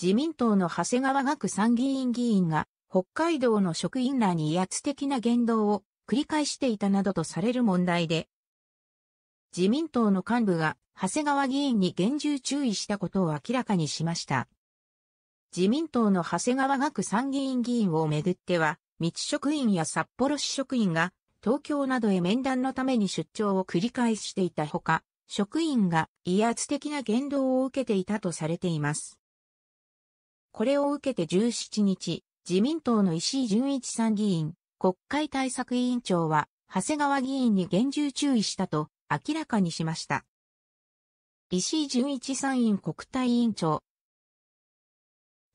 自民党の長谷川学参議院議員が、北海道の職員らに威圧的な言動を繰り返していたなどとされる問題で、自民党の幹部が長谷川議員に厳重注意したことを明らかにしました。自民党の長谷川学参議院議員をめぐっては、道職員や札幌市職員が東京などへ面談のために出張を繰り返していたほか、職員が威圧的な言動を受けていたとされています。これを受けて17日、自民党の石井純一参議院、国会対策委員長は、長谷川議員に厳重注意したと明らかにしました。石井純一参院国対委員長。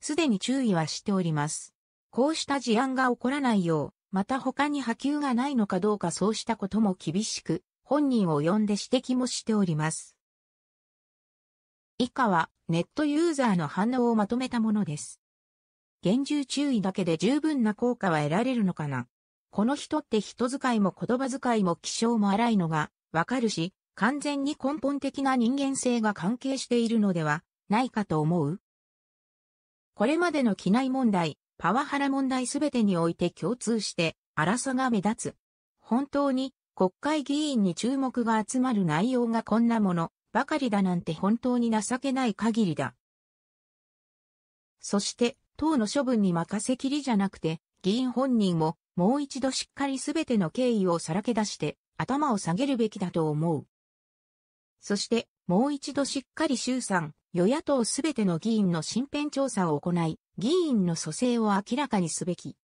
すでに注意はしております。こうした事案が起こらないよう、また他に波及がないのかどうかそうしたことも厳しく、本人を呼んで指摘もしております。以下はネットユーザーの反応をまとめたものです。厳重注意だけで十分な効果は得られるのかなこの人って人使いも言葉遣いも気性も荒いのがわかるし、完全に根本的な人間性が関係しているのではないかと思うこれまでの機内問題、パワハラ問題すべてにおいて共通して荒さが目立つ。本当に国会議員に注目が集まる内容がこんなものばかりだなんて本当に情けない限りだ。そして、党の処分に任せきりじゃなくて、議員本人も、もう一度しっかりすべての経緯をさらけ出して、頭を下げるべきだと思う。そして、もう一度しっかり衆参、与野党すべての議員の身辺調査を行い、議員の蘇生を明らかにすべき。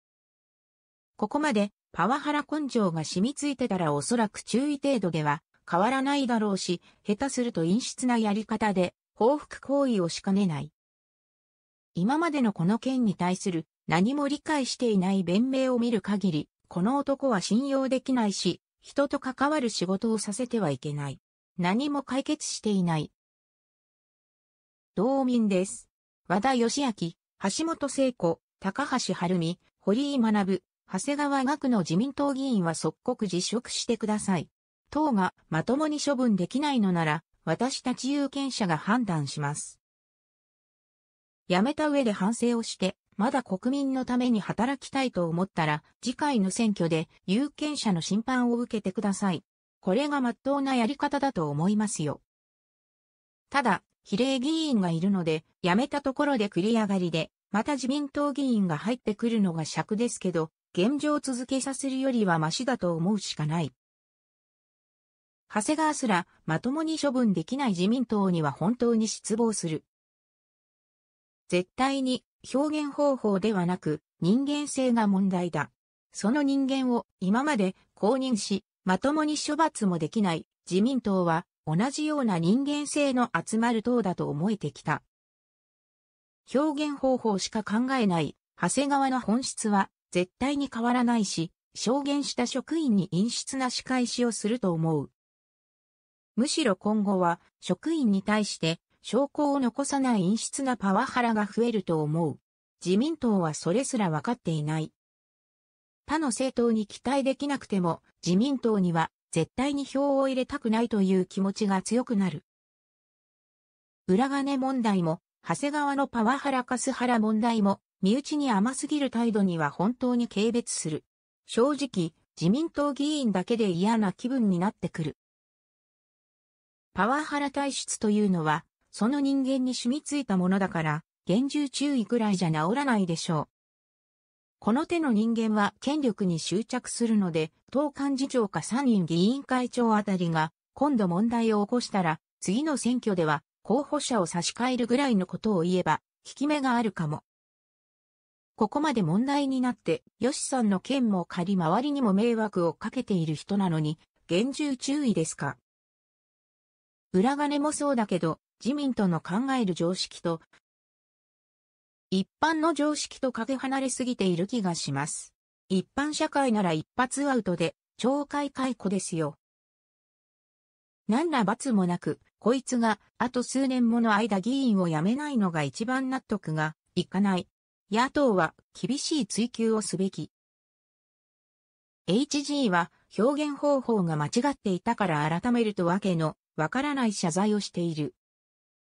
ここまで、パワハラ根性が染みついてたらおそらく注意程度では、変わらないだろうし、下手すると陰湿なやり方で報復行為をしかねない。今までのこの件に対する何も理解していない弁明を見る限り、この男は信用できないし、人と関わる仕事をさせてはいけない。何も解決していない。道民です。和田義明、橋本聖子、高橋晴美、堀井学、長谷川学の自民党議員は即刻辞職してください。党がまともに処分できないのなら、私たち有権者が判断します。辞めた上で反省をして、まだ国民のために働きたいと思ったら、次回の選挙で有権者の審判を受けてください。これがまっとうなやり方だと思いますよ。ただ、比例議員がいるので、辞めたところで繰り上がりで、また自民党議員が入ってくるのが尺ですけど、現状続けさせるよりはマシだと思うしかない。長谷川すらまともに処分できない自民党には本当に失望する。絶対に表現方法ではなく人間性が問題だ。その人間を今まで公認し、まともに処罰もできない自民党は同じような人間性の集まる党だと思えてきた。表現方法しか考えない長谷川の本質は絶対に変わらないし、証言した職員に陰湿な仕返しをすると思う。むしろ今後は職員に対して証拠を残さない陰湿なパワハラが増えると思う。自民党はそれすら分かっていない。他の政党に期待できなくても自民党には絶対に票を入れたくないという気持ちが強くなる。裏金問題も、長谷川のパワハラカスハラ問題も、身内に甘すぎる態度には本当に軽蔑する。正直、自民党議員だけで嫌な気分になってくる。パワハラ体質というのは、その人間に染みついたものだから、厳重注意くらいじゃ治らないでしょう。この手の人間は権力に執着するので、党幹事長か参院議員会長あたりが、今度問題を起こしたら、次の選挙では、候補者を差し替えるぐらいのことを言えば、効き目があるかも。ここまで問題になって、ヨシさんの件も借り周りにも迷惑をかけている人なのに、厳重注意ですか裏金もそうだけど、自民との考える常識と、一般の常識とかけ離れすぎている気がします。一般社会なら一発アウトで、懲戒解雇ですよ。何ら罰もなく、こいつが、あと数年もの間議員を辞めないのが一番納得がいかない。野党は厳しい追及をすべき。HG は表現方法が間違っていたから改めるとわけのわからない謝罪をしている。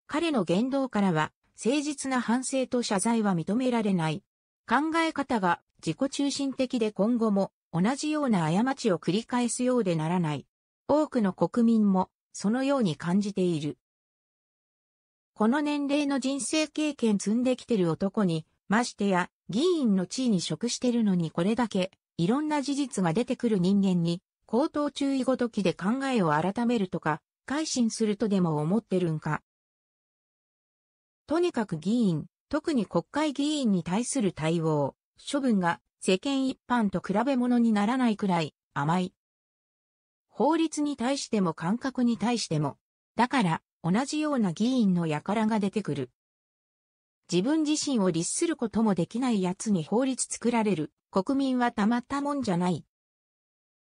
彼の言動からは誠実な反省と謝罪は認められない。考え方が自己中心的で今後も同じような過ちを繰り返すようでならない。多くの国民もそのように感じている。この年齢の人生経験積んできてる男に、ましてや議員の地位に職してるのにこれだけいろんな事実が出てくる人間に、口頭注意ごときで考えを改めるとか、改心するとでも思ってるんか。とにかく議員、特に国会議員に対する対応、処分が世間一般と比べ物にならないくらい甘い。法律に対しても感覚に対しても。だから同じような議員の輩が出てくる。自分自身を律することもできない奴に法律作られる国民はたまったもんじゃない。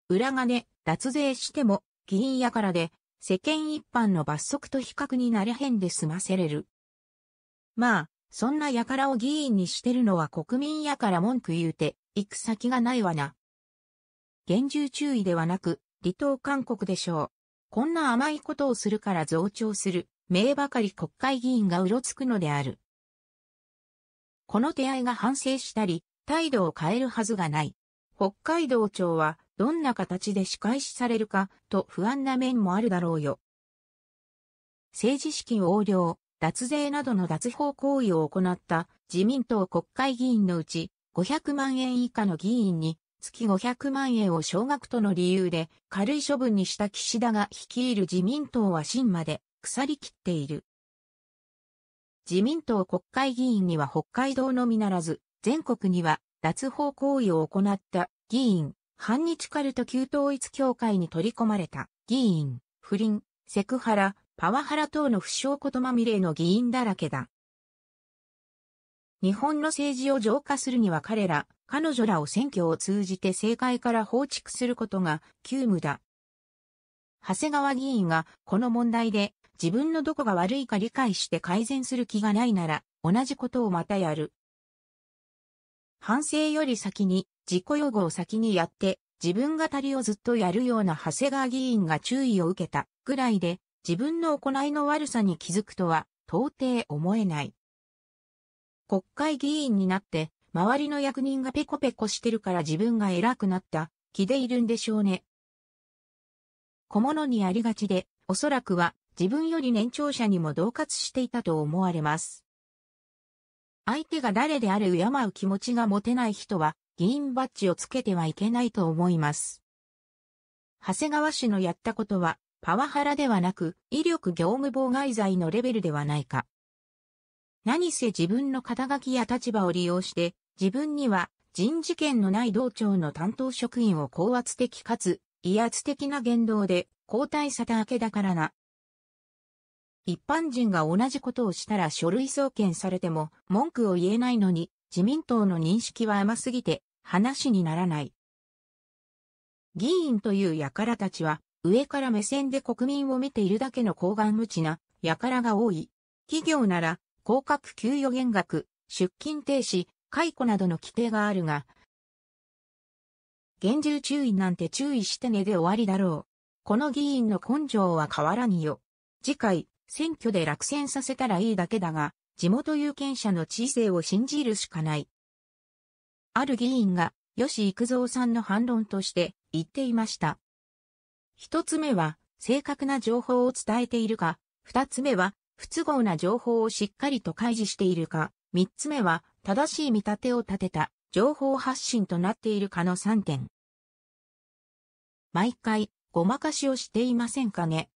裏金、脱税しても、議員やからで、世間一般の罰則と比較になれへんで済ませれる。まあ、そんなやからを議員にしてるのは国民やから文句言うて、行く先がないわな。厳重注意ではなく、離党勧告でしょう。こんな甘いことをするから増長する、名ばかり国会議員がうろつくのである。この手合いが反省したり、態度を変えるはずがない。北海道庁はどんな形で仕返しされるかと不安な面もあるだろうよ。政治資金横領、脱税などの脱法行為を行った自民党国会議員のうち500万円以下の議員に月500万円を少額との理由で軽い処分にした岸田が率いる自民党は真まで腐りきっている。自民党国会議員には北海道のみならず全国には脱法行為を行った議員、反日カルト旧統一協会に取り込まれた議員、不倫、セクハラ、パワハラ等の不祥ことまみれの議員だらけだ。日本の政治を浄化するには彼ら、彼女らを選挙を通じて政界から放逐することが急務だ。長谷川議員がこの問題で自分のどこが悪いか理解して改善する気がないなら同じことをまたやる反省より先に、自己用語を先にやって、自分語りをずっとやるような長谷川議員が注意を受けたぐらいで、自分の行いの悪さに気づくとは、到底思えない。国会議員になって、周りの役人がペコペコしてるから自分が偉くなった、気でいるんでしょうね。小物にありがちで、おそらくは自分より年長者にも同活していたと思われます。相手が誰であれ敬う気持ちが持てない人は、議員バッジをつけてはいけないと思います。長谷川氏のやったことは、パワハラではなく、威力業務妨害罪のレベルではないか。何せ自分の肩書きや立場を利用して、自分には人事権のない道庁の担当職員を高圧的かつ威圧的な言動で交代さた明けだからな、一般人が同じことをしたら書類送検されても文句を言えないのに自民党の認識は甘すぎて話にならない。議員という輩たちは上から目線で国民を見ているだけの高顔無知な輩が多い。企業なら降格給与減額、出勤停止、解雇などの規定があるが、厳重注意なんて注意してねで終わりだろう。この議員の根性は変わらによ。次回、選挙で落選させたらいいだけだが、地元有権者の知性を信じるしかない。ある議員が、吉幾三さんの反論として言っていました。一つ目は、正確な情報を伝えているか、二つ目は、不都合な情報をしっかりと開示しているか、三つ目は、正しい見立てを立てた、情報発信となっているかの三点。毎回、ごまかしをしていませんかね。